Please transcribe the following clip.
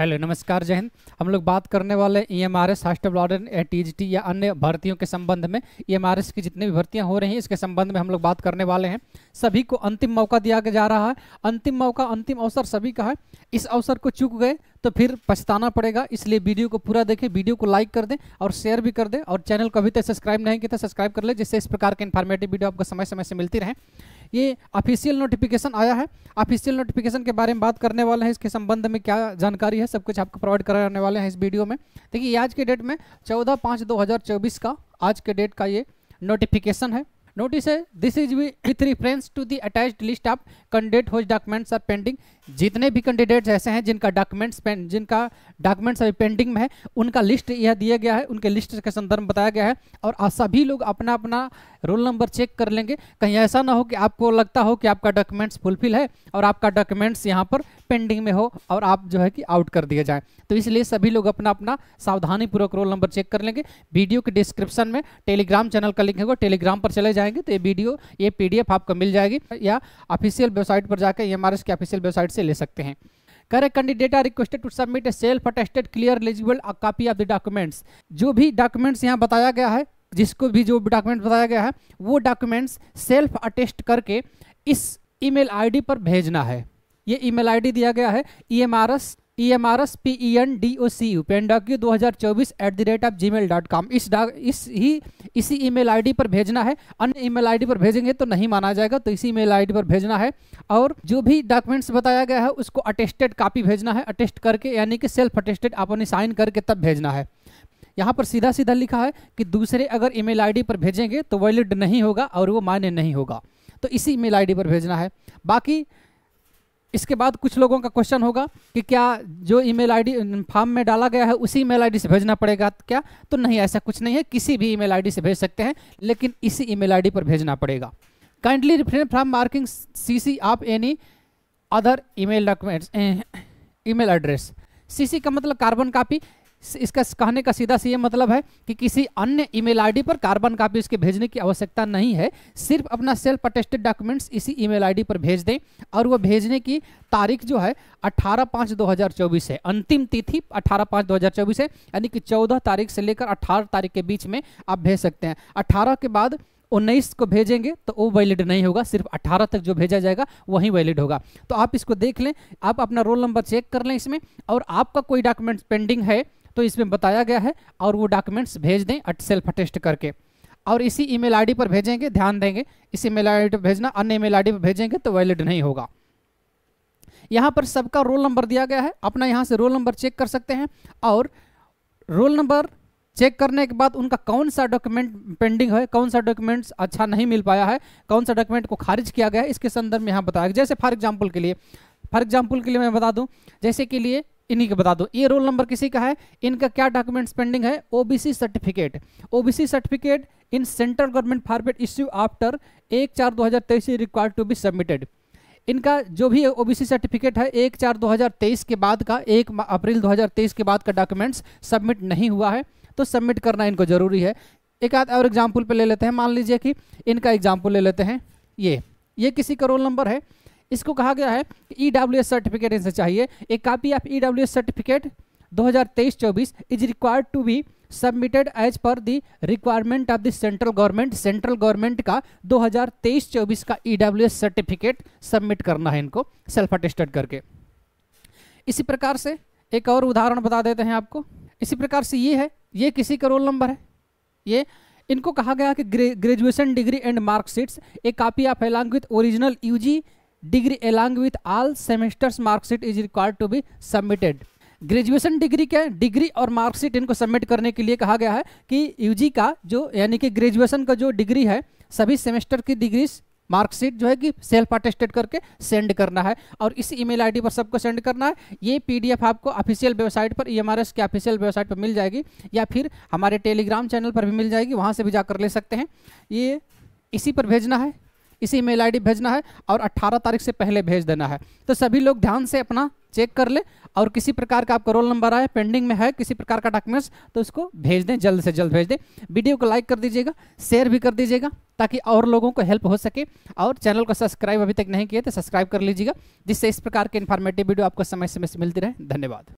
hello नमस्कार जय हिंद हम लोग बात करने वाले E M are S hostel warden टी या अन्य भर्तियों के संबंध में ई एम आर एस की जितनी भी भर्तियां हो रही हैं इसके संबंध में हम लोग बात करने वाले हैं सभी को अंतिम मौका दिया जा रहा है अंतिम मौका अंतिम अवसर सभी का है इस अवसर को चूक गए तो फिर पछताना पड़ेगा इसलिए वीडियो को पूरा देखें वीडियो को लाइक कर दें और शेयर भी कर दें और चैनल को अभी तक सब्सक्राइब नहीं किया तो सब्सक्राइब कर ले जिससे इस प्रकार के इन्फॉर्मेटिव वीडियो आपको समय समय से मिलती रहें ये ऑफिशियल नोटिफिकेशन आया है ऑफिशियल नोटिफिकेशन के बारे में बात करने वाले हैं इसके संबंध में क्या जानकारी है सब कुछ आपको प्रोवाइड कराने वाले हैं इस वीडियो में देखिए आज के डेट में चौदह पाँच दो का आज के डेट का ये नोटिफिकेशन है notice है eh, this is with reference to the attached list of candidate whose documents are pending जितने भी कैंडिडेट्स ऐसे हैं जिनका डॉक्यूमेंट्स pen, जिनका डॉक्यूमेंट्स अभी पेंडिंग में है उनका लिस्ट यह दिया गया है उनके लिस्ट के संदर्भ में बताया गया है और सभी लोग अपना अपना रोल नंबर चेक कर लेंगे कहीं ऐसा ना हो कि आपको लगता हो कि आपका डॉक्यूमेंट्स फुलफिल है और आपका डॉक्यूमेंट्स यहाँ पर पेंडिंग में हो और आप जो है कि आउट कर दिया जाए तो इसलिए सभी लोग अपना अपना सावधानीपूर्वक रोल नंबर चेक कर लेंगे वीडियो के डिस्क्रिप्शन में टेलीग्राम चैनल का लिंक होगा टेलीग्राम पर चले जाएँ चाहेंगे तो ये वीडियो ये पीडीएफ आपको मिल जाएगी या ऑफिशियल वेबसाइट पर जाकर E are R S official website से ले सकते हैं करे candidate are requested to submit a self attested clear eligible a copy of the documents जो भी डॉक्यूमेंट्स यहाँ बताया गया है जिसको भी जो डॉक्यूमेंट बताया गया है वो डॉक्यूमेंट्स सेल्फ अटेस्ट करके इस ईमेल आईडी पर भेजना है ये ईमेल आईडी दिया गया है E M are S E M are S P E N D O C U पेंडाक्यू दो हज़ार चौबीस at the rate of Gmail dot com इस इस ही इसी ईमेल आईडी पर भेजना है अन्य ईमेल आईडी पर भेजेंगे तो नहीं माना जाएगा तो इसी ईमेल आईडी पर भेजना है और जो भी डॉक्यूमेंट्स बताया गया है उसको अटेस्टेड कापी भेजना है अटेस्ट करके यानी कि सेल्फ अटेस्टेड आपने साइन करके तब भेजना है यहाँ पर सीधा सीधा लिखा है कि दूसरे अगर ई मेल पर भेजेंगे तो वैलिड नहीं होगा और वो मान्य नहीं होगा तो इसी ईमेल आईडी पर भेजना है बाकी इसके बाद कुछ लोगों का क्वेश्चन होगा कि क्या जो ईमेल आईडी फॉर्म में डाला गया है उसी ईमेल आईडी से भेजना पड़ेगा क्या तो नहीं ऐसा कुछ नहीं है किसी भी ईमेल आईडी से भेज सकते हैं लेकिन इसी ईमेल आईडी पर भेजना पड़ेगा kindly refrain from marking C C of any other email documents email address C का मतलब कार्बन कापी इसका कहने का सीधा सी ये मतलब है कि किसी अन्य ईमेल आईडी पर कार्बन कापी इसके भेजने की आवश्यकता नहीं है सिर्फ अपना सेल्फ अटेस्टेड डॉक्यूमेंट्स इसी ईमेल आईडी पर भेज दें और वह भेजने की तारीख जो है 18 पाँच 2024 है अंतिम तिथि 18 पाँच 2024 है यानी कि 14 तारीख से लेकर 18 तारीख के बीच में आप भेज सकते हैं अट्ठारह के बाद उन्नीस को भेजेंगे तो वो वैलिड नहीं होगा सिर्फ 18 तक जो भेजा जाएगा वही वैलिड होगा तो आप इसको देख लें आप अपना रोल नंबर चेक कर लें इसमें और आपका कोई डॉक्यूमेंट पेंडिंग है तो इसमें बताया गया है और वो डॉक्यूमेंट्स भेज दें अट सेल्फ अटेस्ट करके और इसी ईमेल आईडी पर भेजेंगे ध्यान देंगे इस ईमेल आईडी पर भेजना अन्य ईमेल आईडी पर भेजेंगे तो वैलिड नहीं होगा यहाँ पर सबका रोल नंबर दिया गया है अपना यहाँ से रोल नंबर चेक कर सकते हैं और रोल नंबर चेक करने के बाद उनका कौन सा डॉक्यूमेंट पेंडिंग है कौन सा डॉक्यूमेंट्स अच्छा नहीं मिल पाया है कौन सा डॉक्यूमेंट को खारिज किया गया है इसके संदर्भ में यहाँ बताया जैसे फॉर एग्जाम्पल के लिए फॉर एग्जाम्पल के लिए मैं बता दूँ जैसे के लिए इन्हीं के बता दो ये रोल नंबर किसी का है इनका क्या डॉक्यूमेंट्स पेंडिंग है OBC certificate OBC certificate in central government format issue after एक चार दो हज़ार तेईस रिक्वायर्ड टू बी सबमिटेड इनका जो भी ओबीसी सर्टिफिकेट है एक चार 2023 के बाद का एक अप्रैल 2023 के बाद का डॉक्यूमेंट्स सबमिट नहीं हुआ है तो सबमिट करना इनको ज़रूरी है एक आध और एग्जाम्पल पे ले लेते हैं मान लीजिए कि इनका एग्जाम्पल ले लेते हैं ये ये किसी का रोल नंबर है इसको कहा गया है कि ई डब्ल्यू एस सर्टिफिकेट इनसे चाहिए एक copy of E W S certificate 2023-24 is required to be submitted as per the requirement of the central government central government का 2023-24 का E W S certificate submit करना है इनको सेल्फ अटेस्टेड करके इसी प्रकार से एक और उदाहरण बता देते हैं आपको इसी प्रकार से ये है ये किसी का रोल नंबर है ये इनको कहा गया कि ग्रेजुएशन डिग्री एंड मार्कशीट्स एक copy of along with original UG degree along with all semesters marksheet is required to be submitted graduation degree के डिग्री और मार्कशीट इनको सबमिट करने के लिए कहा गया है कि यूजी का जो यानी कि ग्रेजुएशन का जो डिग्री है सभी सेमेस्टर की डिग्री मार्कशीट जो है कि सेल्फ अटेस्टेड करके सेंड करना है और इस ईमेल आईडी पर सबको सेंड करना है ये पीडीएफ आपको ऑफिशियल वेबसाइट पर ईएमआरएस e के ऑफिशियल वेबसाइट पर मिल जाएगी या फिर हमारे टेलीग्राम चैनल पर भी मिल जाएगी वहाँ से भी जाकर ले सकते हैं ये इसी पर भेजना है इसी मेल आईडी भेजना है और 18 तारीख से पहले भेज देना है तो सभी लोग ध्यान से अपना चेक कर ले और किसी प्रकार का आपका रोल नंबर आए पेंडिंग में है किसी प्रकार का डॉक्यूमेंट्स तो इसको भेज दें जल्द से जल्द भेज दें वीडियो को लाइक कर दीजिएगा शेयर भी कर दीजिएगा ताकि और लोगों को हेल्प हो सके और चैनल को सब्सक्राइब अभी तक नहीं किए तो सब्सक्राइब कर लीजिएगा जिससे इस प्रकार के इन्फॉर्मेटिव वीडियो आपको समय समय से मिलती रहे धन्यवाद